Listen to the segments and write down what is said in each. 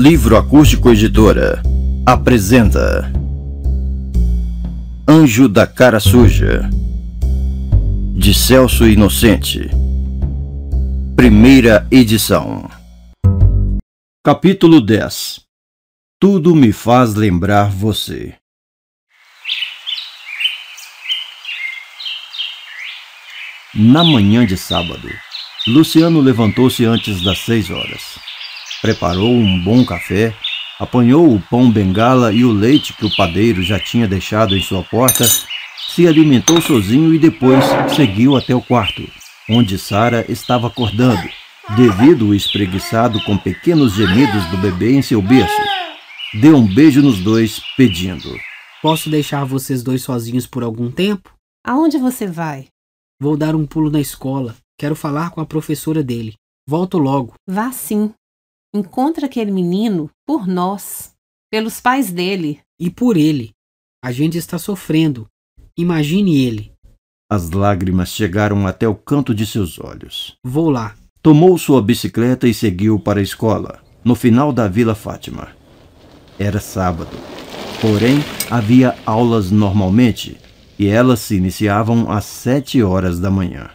Livro Acústico Editora apresenta Anjo da Cara Suja de Celso Inocente. Primeira edição. Capítulo 10 Tudo me faz lembrar você. Na manhã de sábado, Luciano levantou-se antes das seis horas preparou um bom café, apanhou o pão bengala e o leite que o padeiro já tinha deixado em sua porta, se alimentou sozinho e depois seguiu até o quarto, onde Sara estava acordando, devido ao espreguiçado com pequenos gemidos do bebê em seu berço. Deu um beijo nos dois, pedindo: Posso deixar vocês dois sozinhos por algum tempo? Aonde você vai? Vou dar um pulo na escola. Quero falar com a professora dele. Volto logo. Vá sim encontra aquele menino por nós, pelos pais dele. E por ele. A gente está sofrendo. Imagine ele. As lágrimas chegaram até o canto de seus olhos. Vou lá. Tomou sua bicicleta e seguiu para a escola, no final da Vila Fátima. Era sábado. Porém, havia aulas normalmente, e elas se iniciavam às sete horas da manhã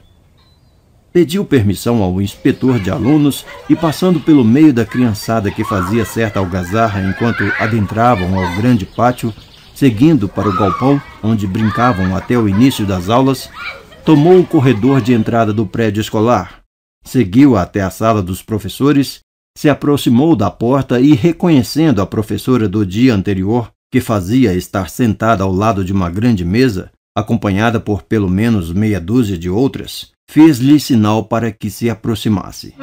pediu permissão ao inspetor de alunos e, passando pelo meio da criançada que fazia certa algazarra enquanto adentravam ao grande pátio, seguindo para o galpão onde brincavam até o início das aulas, tomou o corredor de entrada do prédio escolar, seguiu até a sala dos professores, se aproximou da porta e, reconhecendo a professora do dia anterior, que fazia estar sentada ao lado de uma grande mesa, acompanhada por pelo menos meia dúzia de outras, fez-lhe sinal para que se aproximasse.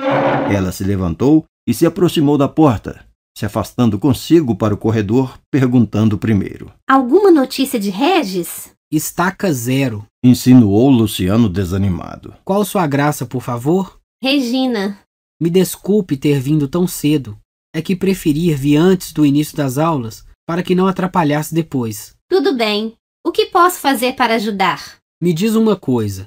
Ela se levantou e se aproximou da porta, se afastando consigo para o corredor, perguntando primeiro: Alguma notícia de Regis? Estaca zero, insinuou Luciano desanimado. Qual sua graça, por favor? Regina. Me desculpe ter vindo tão cedo. É que preferir vir antes do início das aulas para que não atrapalhasse depois. Tudo bem. O que posso fazer para ajudar? Me diz uma coisa: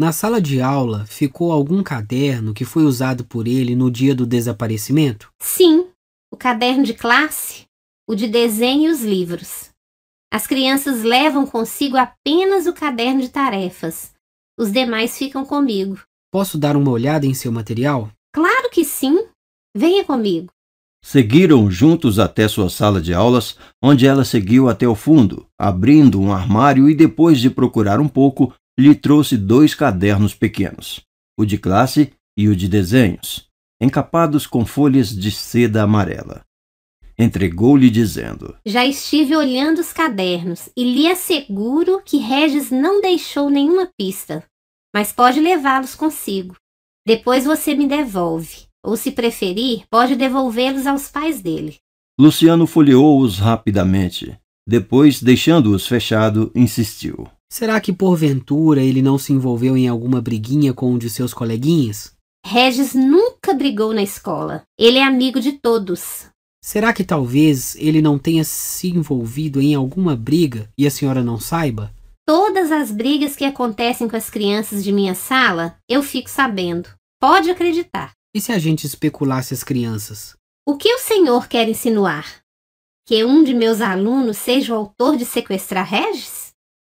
na sala de aula ficou algum caderno que foi usado por ele no dia do desaparecimento? Sim, o caderno de classe, o de desenho e os livros. As crianças levam consigo apenas o caderno de tarefas. Os demais ficam comigo. Posso dar uma olhada em seu material? Claro que sim. Venha comigo. Seguiram juntos até sua sala de aulas, onde ela seguiu até o fundo, abrindo um armário e depois de procurar um pouco, lhe trouxe dois cadernos pequenos, o de classe e o de desenhos, encapados com folhas de seda amarela. Entregou-lhe dizendo: Já estive olhando os cadernos e lhe asseguro que Regis não deixou nenhuma pista, mas pode levá-los consigo. Depois você me devolve, ou se preferir, pode devolvê-los aos pais dele. Luciano folheou-os rapidamente. Depois, deixando-os fechado, insistiu: Será que porventura ele não se envolveu em alguma briguinha com um de seus coleguinhas? Regis nunca brigou na escola. Ele é amigo de todos. Será que talvez ele não tenha se envolvido em alguma briga e a senhora não saiba? Todas as brigas que acontecem com as crianças de minha sala, eu fico sabendo. Pode acreditar. E se a gente especulasse as crianças? O que o senhor quer insinuar? Que um de meus alunos seja o autor de sequestrar Regis?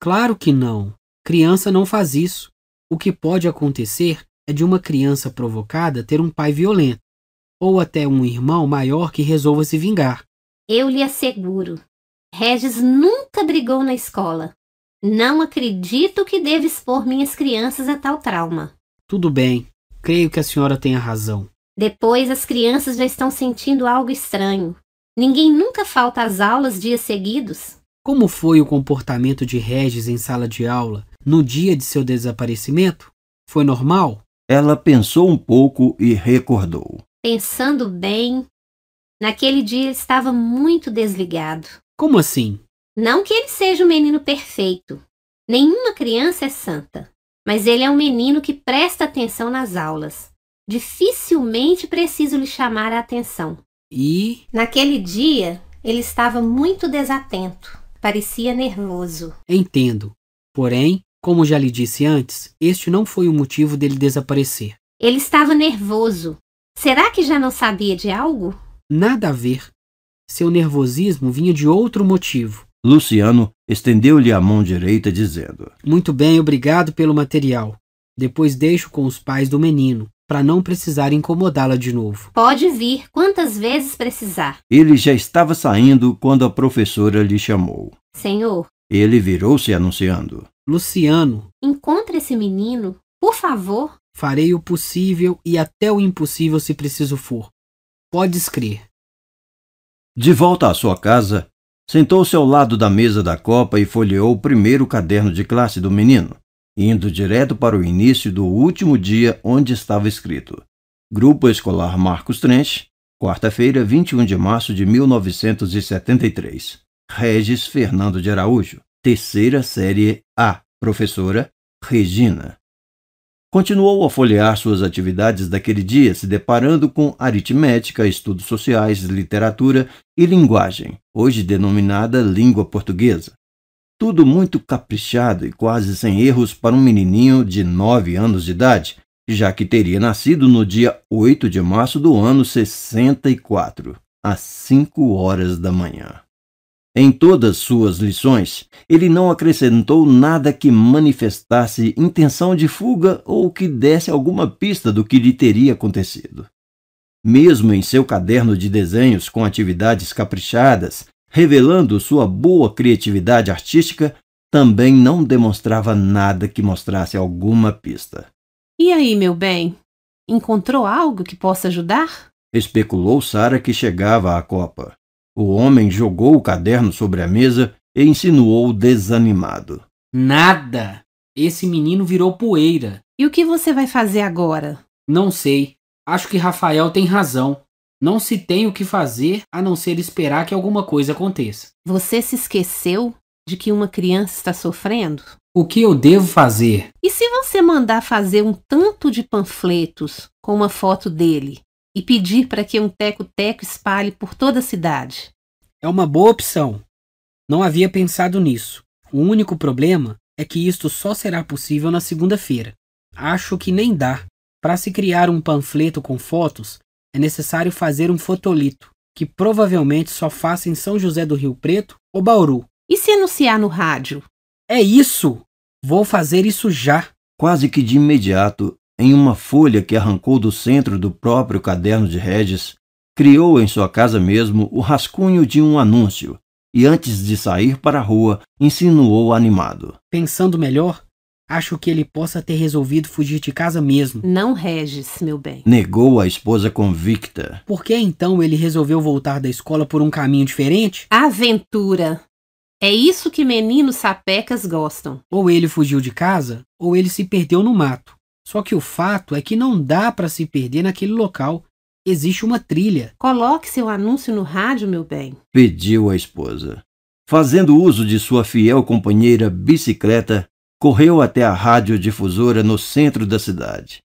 Claro que não. Criança não faz isso. O que pode acontecer é de uma criança provocada ter um pai violento, ou até um irmão maior que resolva se vingar. Eu lhe asseguro, Regis nunca brigou na escola. Não acredito que deva expor minhas crianças a tal trauma. Tudo bem, creio que a senhora tenha razão. Depois as crianças já estão sentindo algo estranho. Ninguém nunca falta às aulas dias seguidos. Como foi o comportamento de Regis em sala de aula no dia de seu desaparecimento? Foi normal? Ela pensou um pouco e recordou. Pensando bem, naquele dia ele estava muito desligado. Como assim? Não que ele seja um menino perfeito. Nenhuma criança é santa. Mas ele é um menino que presta atenção nas aulas. Dificilmente preciso lhe chamar a atenção. E? Naquele dia, ele estava muito desatento. Parecia nervoso. Entendo. Porém, como já lhe disse antes, este não foi o motivo dele desaparecer. Ele estava nervoso. Será que já não sabia de algo? Nada a ver. Seu nervosismo vinha de outro motivo. Luciano estendeu-lhe a mão direita, dizendo: Muito bem, obrigado pelo material. Depois deixo com os pais do menino para não precisar incomodá-la de novo. Pode vir quantas vezes precisar. Ele já estava saindo quando a professora lhe chamou. Senhor. Ele virou-se anunciando. Luciano. Encontre esse menino, por favor. Farei o possível e até o impossível se preciso for. Pode crer. De volta à sua casa, sentou-se ao lado da mesa da copa e folheou o primeiro caderno de classe do menino indo direto para o início do último dia onde estava escrito. Grupo Escolar Marcos Trench, quarta-feira, 21 de março de 1973. Regis Fernando de Araújo, terceira série A, professora Regina. Continuou a folhear suas atividades daquele dia, se deparando com aritmética, estudos sociais, literatura e linguagem, hoje denominada língua portuguesa. Tudo muito caprichado e quase sem erros para um menininho de nove anos de idade, já que teria nascido no dia 8 de março do ano 64, às 5 horas da manhã. Em todas suas lições, ele não acrescentou nada que manifestasse intenção de fuga ou que desse alguma pista do que lhe teria acontecido. Mesmo em seu caderno de desenhos com atividades caprichadas, revelando sua boa criatividade artística, também não demonstrava nada que mostrasse alguma pista. E aí, meu bem? Encontrou algo que possa ajudar? especulou Sara que chegava à copa. O homem jogou o caderno sobre a mesa e insinuou desanimado. Nada! Esse menino virou poeira. E o que você vai fazer agora? Não sei. Acho que Rafael tem razão. Não se tem o que fazer a não ser esperar que alguma coisa aconteça. Você se esqueceu de que uma criança está sofrendo? O que eu devo fazer? E se você mandar fazer um tanto de panfletos com uma foto dele e pedir para que um teco-teco espalhe por toda a cidade? É uma boa opção. Não havia pensado nisso. O único problema é que isto só será possível na segunda-feira. Acho que nem dá. Para se criar um panfleto com fotos, é necessário fazer um fotolito, que provavelmente só faça em São José do Rio Preto ou Bauru. E se anunciar no rádio? É isso! Vou fazer isso já! Quase que de imediato, em uma folha que arrancou do centro do próprio caderno de Regis, criou em sua casa mesmo o rascunho de um anúncio e, antes de sair para a rua, insinuou animado. Pensando melhor, Acho que ele possa ter resolvido fugir de casa mesmo. Não, Regis, meu bem. Negou a esposa convicta. Por que então ele resolveu voltar da escola por um caminho diferente? Aventura. É isso que meninos sapecas gostam. Ou ele fugiu de casa, ou ele se perdeu no mato. Só que o fato é que não dá para se perder naquele local. Existe uma trilha. Coloque seu anúncio no rádio, meu bem. Pediu a esposa. Fazendo uso de sua fiel companheira bicicleta, correu até a radiodifusora no centro da cidade.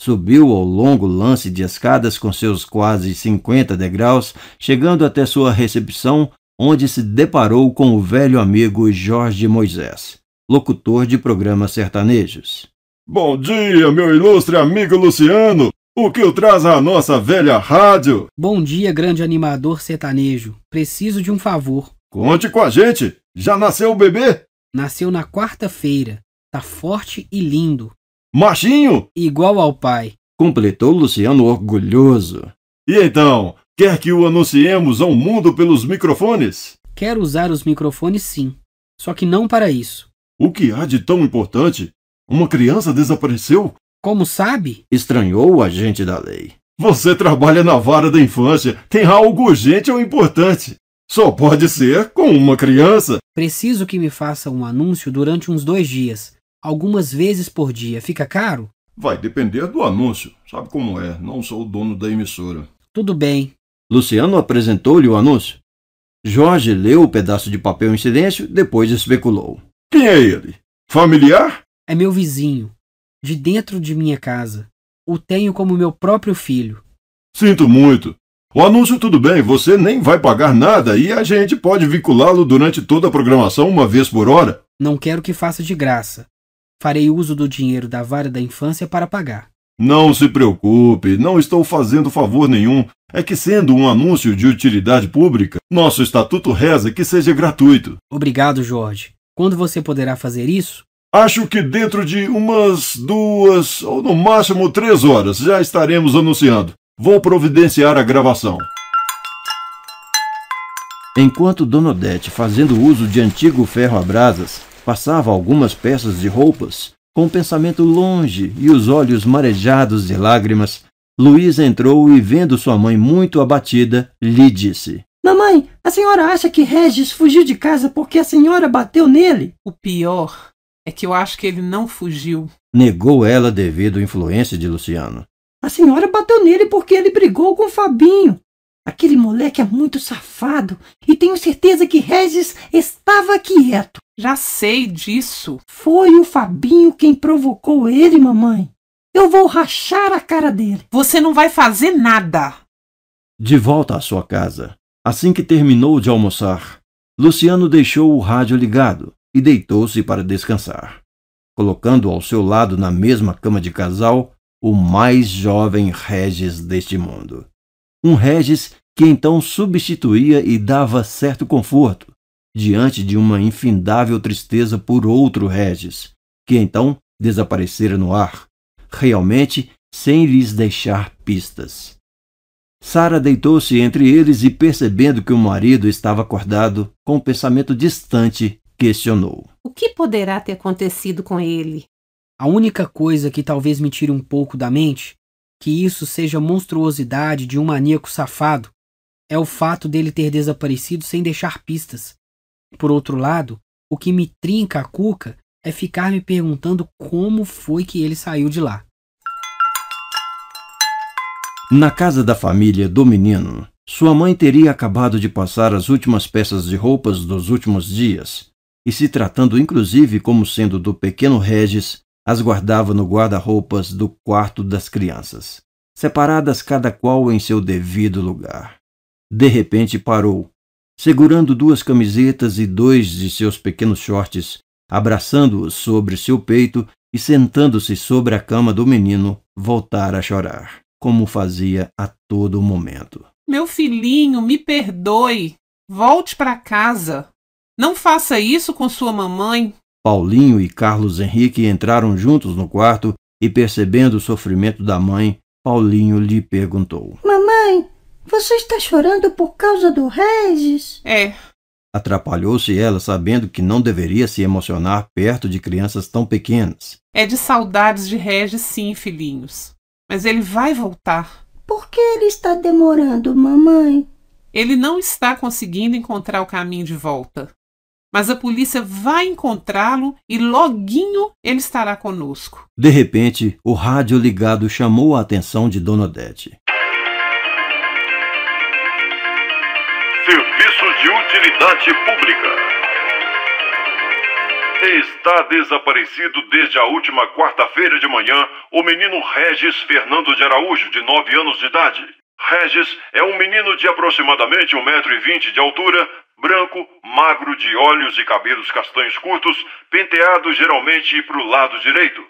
Subiu ao longo lance de escadas com seus quase 50 degraus, chegando até sua recepção, onde se deparou com o velho amigo Jorge Moisés, locutor de programas sertanejos. Bom dia, meu ilustre amigo Luciano! O que o traz à nossa velha rádio? Bom dia, grande animador sertanejo. Preciso de um favor. Conte com a gente! Já nasceu o bebê? Nasceu na quarta-feira. Tá forte e lindo. Machinho! Igual ao pai. Completou Luciano orgulhoso. E então, quer que o anunciemos ao mundo pelos microfones? Quero usar os microfones sim, só que não para isso. O que há de tão importante? Uma criança desapareceu? Como sabe? Estranhou o agente da lei. Você trabalha na vara da infância. Tem algo urgente ou importante. Só pode ser com uma criança. Preciso que me faça um anúncio durante uns dois dias algumas vezes por dia, fica caro? Vai depender do anúncio. Sabe como é? Não sou o dono da emissora. Tudo bem. Luciano apresentou-lhe o anúncio. Jorge leu o pedaço de papel em silêncio, depois especulou. Quem é ele? Familiar? É meu vizinho, de dentro de minha casa. O tenho como meu próprio filho. Sinto muito. O anúncio tudo bem, você nem vai pagar nada e a gente pode vinculá-lo durante toda a programação uma vez por hora. Não quero que faça de graça. Farei uso do dinheiro da vara da infância para pagar. Não se preocupe, não estou fazendo favor nenhum. É que, sendo um anúncio de utilidade pública, nosso estatuto reza que seja gratuito. Obrigado, Jorge. Quando você poderá fazer isso? Acho que dentro de umas duas ou no máximo três horas já estaremos anunciando. Vou providenciar a gravação. Enquanto Odete fazendo uso de antigo ferro a brasas, Passava algumas peças de roupas. Com o pensamento longe e os olhos marejados de lágrimas, Luiz entrou e, vendo sua mãe muito abatida, lhe disse: Mamãe, a senhora acha que Regis fugiu de casa porque a senhora bateu nele? O pior é que eu acho que ele não fugiu. Negou ela devido à influência de Luciano. A senhora bateu nele porque ele brigou com Fabinho. Aquele moleque é muito safado e tenho certeza que Regis estava quieto. Já sei disso. Foi o Fabinho quem provocou ele, mamãe. Eu vou rachar a cara dele. Você não vai fazer nada. De volta à sua casa, assim que terminou de almoçar, Luciano deixou o rádio ligado e deitou-se para descansar, colocando ao seu lado na mesma cama de casal o mais jovem Regis deste mundo um Regis que então substituía e dava certo conforto, diante de uma infindável tristeza por outro Regis, que então desaparecera no ar, realmente sem lhes deixar pistas. Sara deitou-se entre eles e, percebendo que o marido estava acordado, com um pensamento distante, questionou: O que poderá ter acontecido com ele? A única coisa que talvez me tire um pouco da mente que isso seja monstruosidade de um maníaco safado é o fato dele ter desaparecido sem deixar pistas. Por outro lado, o que me trinca a cuca é ficar me perguntando como foi que ele saiu de lá. Na casa da família do menino, sua mãe teria acabado de passar as últimas peças de roupas dos últimos dias, e se tratando inclusive como sendo do pequeno Regis, as guardava no guarda-roupas do quarto das crianças, separadas cada qual em seu devido lugar. De repente parou, segurando duas camisetas e dois de seus pequenos shorts, abraçando-os sobre seu peito e sentando-se sobre a cama do menino, voltar a chorar, como fazia a todo momento. Meu filhinho, me perdoe. Volte para casa. Não faça isso com sua mamãe. Paulinho e Carlos Henrique entraram juntos no quarto e, percebendo o sofrimento da mãe, Paulinho lhe perguntou: Mamãe, você está chorando por causa do Regis? É. Atrapalhou-se ela, sabendo que não deveria se emocionar perto de crianças tão pequenas. É de saudades de Regis, sim, filhinhos. Mas ele vai voltar. Por que ele está demorando, mamãe? Ele não está conseguindo encontrar o caminho de volta mas a polícia vai encontrá-lo e loguinho ele estará conosco. De repente, o rádio ligado chamou a atenção de Dona Odete. Serviço de Utilidade Pública. Está desaparecido desde a última quarta-feira de manhã o menino Regis Fernando de Araújo, de 9 anos de idade. Regis é um menino de aproximadamente 1,20m de altura, branco, magro de olhos e cabelos castanhos curtos, penteado geralmente para o lado direito.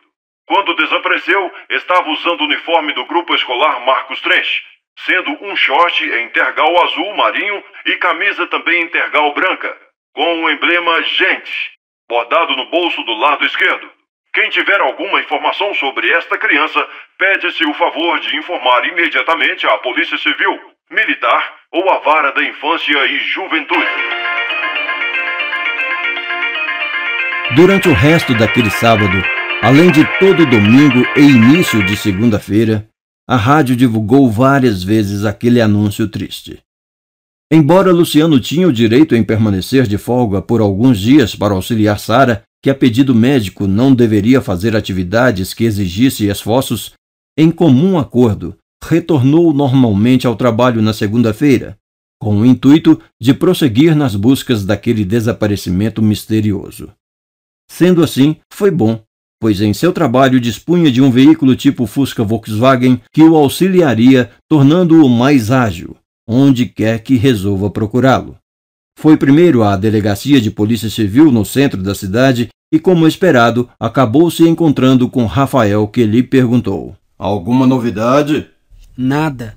Quando desapareceu, estava usando o uniforme do grupo escolar Marcos Trench, sendo um short em tergal azul marinho e camisa também intergal tergal branca, com o emblema Gente, bordado no bolso do lado esquerdo. Quem tiver alguma informação sobre esta criança, pede-se o favor de informar imediatamente à Polícia Civil, Militar ou a vara da infância e juventude. Durante o resto daquele sábado, além de todo domingo e início de segunda-feira, a rádio divulgou várias vezes aquele anúncio triste. Embora Luciano tinha o direito em permanecer de folga por alguns dias para auxiliar Sara, que a pedido médico não deveria fazer atividades que exigissem esforços, em comum acordo, retornou normalmente ao trabalho na segunda-feira, com o intuito de prosseguir nas buscas daquele desaparecimento misterioso. Sendo assim, foi bom, pois em seu trabalho dispunha de um veículo tipo Fusca Volkswagen que o auxiliaria, tornando-o mais ágil, onde quer que resolva procurá-lo. Foi primeiro à delegacia de polícia civil no centro da cidade e, como esperado, acabou se encontrando com Rafael, que lhe perguntou: Alguma novidade? Nada.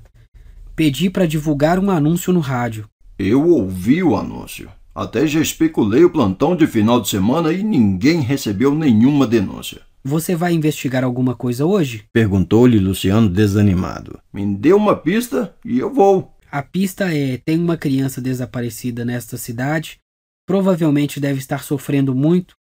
Pedi para divulgar um anúncio no rádio. Eu ouvi o anúncio. Até já especulei o plantão de final de semana e ninguém recebeu nenhuma denúncia. Você vai investigar alguma coisa hoje? Perguntou-lhe Luciano desanimado. Me dê uma pista e eu vou. A pista é: tem uma criança desaparecida nesta cidade, provavelmente deve estar sofrendo muito.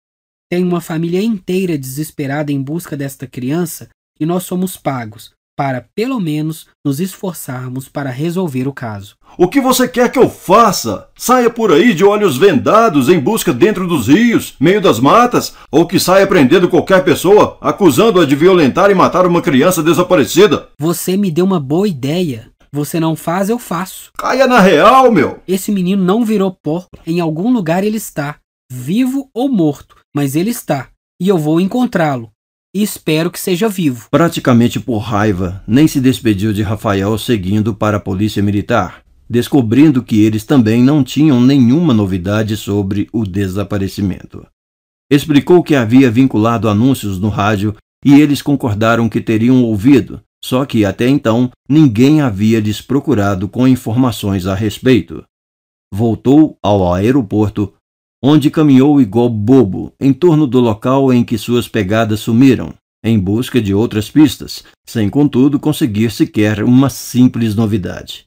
Tem uma família inteira desesperada em busca desta criança e nós somos pagos para pelo menos nos esforçarmos para resolver o caso. O que você quer que eu faça? Saia por aí de olhos vendados em busca dentro dos rios, meio das matas, ou que saia prendendo qualquer pessoa, acusando-a de violentar e matar uma criança desaparecida? Você me deu uma boa ideia. Você não faz, eu faço. Caia na real, meu! Esse menino não virou pó. Em algum lugar ele está, vivo ou morto, mas ele está. E eu vou encontrá-lo e espero que seja vivo. Praticamente por raiva, nem se despediu de Rafael seguindo para a polícia militar, descobrindo que eles também não tinham nenhuma novidade sobre o desaparecimento. Explicou que havia vinculado anúncios no rádio e eles concordaram que teriam ouvido, só que até então ninguém havia lhes procurado com informações a respeito. Voltou ao aeroporto onde caminhou igual bobo em torno do local em que suas pegadas sumiram, em busca de outras pistas, sem contudo conseguir sequer uma simples novidade.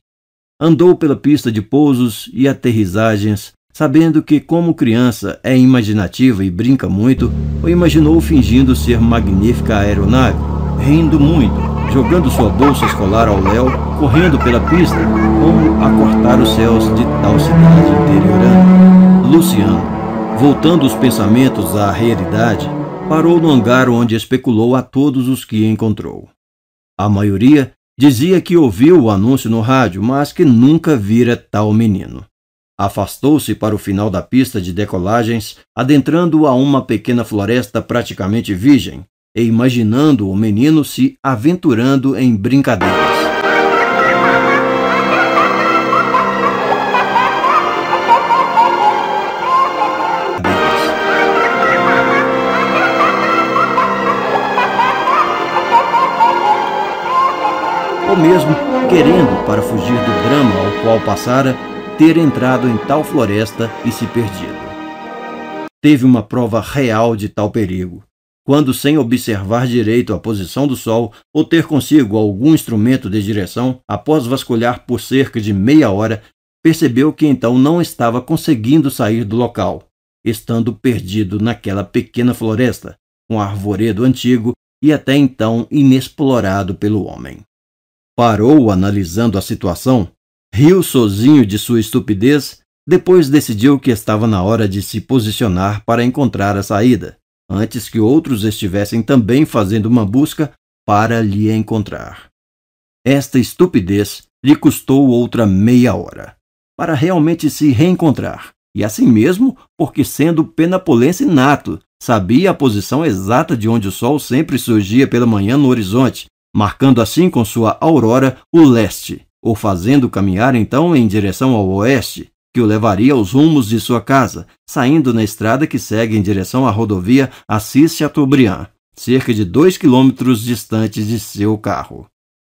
Andou pela pista de pousos e aterrissagens, sabendo que, como criança, é imaginativa e brinca muito, o imaginou fingindo ser magnífica aeronave, rindo muito, jogando sua bolsa escolar ao léu, correndo pela pista, como a cortar os céus de tal cidade interiorana. Luciano, voltando os pensamentos à realidade, parou no hangar onde especulou a todos os que encontrou. A maioria dizia que ouviu o anúncio no rádio, mas que nunca vira tal menino. Afastou-se para o final da pista de decolagens, adentrando a uma pequena floresta praticamente virgem, e imaginando o menino se aventurando em brincadeiras. ou mesmo querendo, para fugir do drama ao qual passara, ter entrado em tal floresta e se perdido. Teve uma prova real de tal perigo, quando, sem observar direito a posição do sol ou ter consigo algum instrumento de direção, após vasculhar por cerca de meia hora, percebeu que então não estava conseguindo sair do local, estando perdido naquela pequena floresta, com um arvoredo antigo e até então inexplorado pelo homem. Parou analisando a situação, riu sozinho de sua estupidez, depois decidiu que estava na hora de se posicionar para encontrar a saída, antes que outros estivessem também fazendo uma busca para lhe encontrar. Esta estupidez lhe custou outra meia hora, para realmente se reencontrar. E assim mesmo, porque sendo penapolense nato, sabia a posição exata de onde o sol sempre surgia pela manhã no horizonte marcando assim com sua aurora o leste, ou fazendo caminhar então em direção ao oeste, que o levaria aos rumos de sua casa, saindo na estrada que segue em direção à rodovia Assis-Chateaubriand, cerca de dois quilômetros distante de seu carro.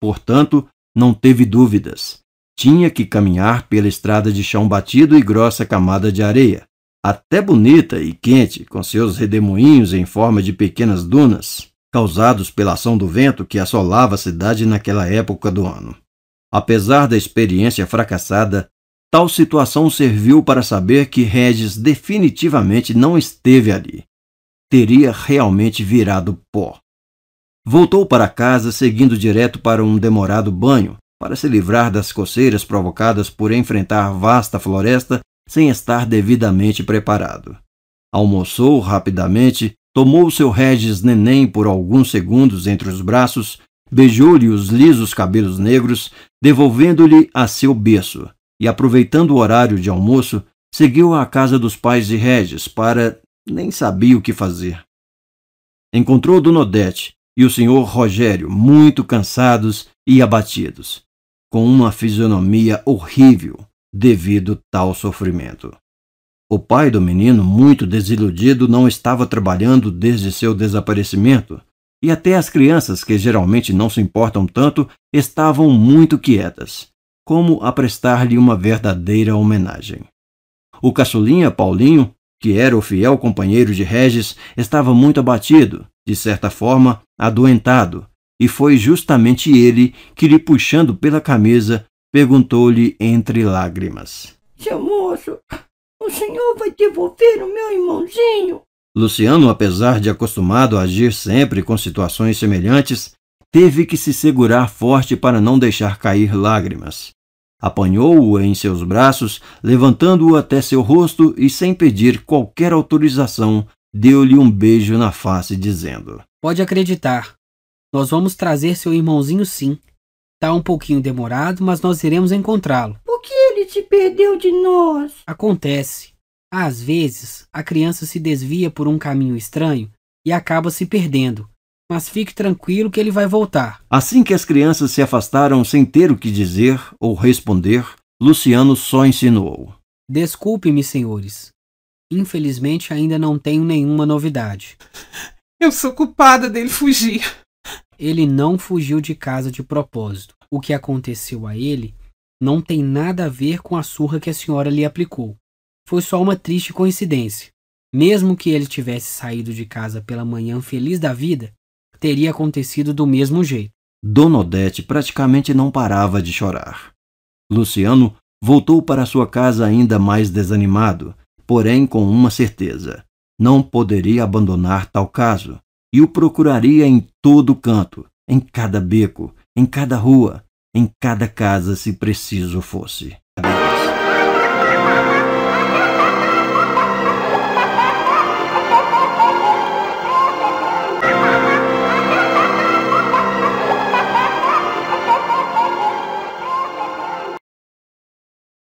Portanto, não teve dúvidas. Tinha que caminhar pela estrada de chão batido e grossa camada de areia, até bonita e quente, com seus redemoinhos em forma de pequenas dunas causados pela ação do vento que assolava a cidade naquela época do ano. Apesar da experiência fracassada, Tal situação serviu para saber que Regis definitivamente não esteve ali. Teria realmente virado pó. Voltou para casa seguindo direto para um demorado banho, para se livrar das coceiras provocadas por enfrentar vasta floresta sem estar devidamente preparado. Almoçou rapidamente tomou seu Regis neném por alguns segundos entre os braços, beijou-lhe os lisos cabelos negros, devolvendo-lhe a seu berço, e aproveitando o horário de almoço, seguiu à casa dos pais de Regis para nem sabia o que fazer. Encontrou Donodete e o senhor Rogério muito cansados e abatidos, com uma fisionomia horrível devido tal sofrimento. O pai do menino, muito desiludido, não estava trabalhando desde seu desaparecimento, e até as crianças, que geralmente não se importam tanto, estavam muito quietas, como a prestar-lhe uma verdadeira homenagem. O caçulinha Paulinho, que era o fiel companheiro de Regis, estava muito abatido, de certa forma, adoentado, e foi justamente ele que lhe puxando pela camisa perguntou-lhe entre lágrimas: Seu moço, o senhor vai devolver o meu irmãozinho? Luciano, apesar de acostumado a agir sempre com situações semelhantes, teve que se segurar forte para não deixar cair lágrimas. Apanhou-o em seus braços, levantando-o até seu rosto e, sem pedir qualquer autorização, deu-lhe um beijo na face, dizendo: Pode acreditar. Nós vamos trazer seu irmãozinho, sim. Está um pouquinho demorado, mas nós iremos encontrá-lo. Ele se perdeu de nós. Acontece. Às vezes, a criança se desvia por um caminho estranho e acaba se perdendo. Mas fique tranquilo que ele vai voltar. Assim que as crianças se afastaram sem ter o que dizer ou responder, Luciano só insinuou: Desculpe-me, senhores. Infelizmente ainda não tenho nenhuma novidade. Eu sou culpada dele fugir. Ele não fugiu de casa de propósito. O que aconteceu a ele não tem nada a ver com a surra que a senhora lhe aplicou. Foi só uma triste coincidência. Mesmo que ele tivesse saído de casa pela manhã feliz da vida, teria acontecido do mesmo jeito. Dona Odete praticamente não parava de chorar. Luciano voltou para sua casa ainda mais desanimado, porém com uma certeza: não poderia abandonar tal caso e o procuraria em todo canto, em cada beco, em cada rua, em cada casa se preciso fosse.